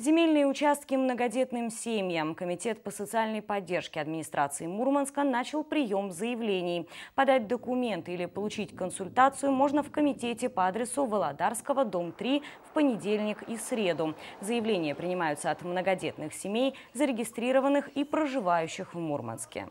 Земельные участки многодетным семьям. Комитет по социальной поддержке администрации Мурманска начал прием заявлений. Подать документы или получить консультацию можно в комитете по адресу Володарского, дом 3, в понедельник и среду. Заявления принимаются от многодетных семей, зарегистрированных и проживающих в Мурманске.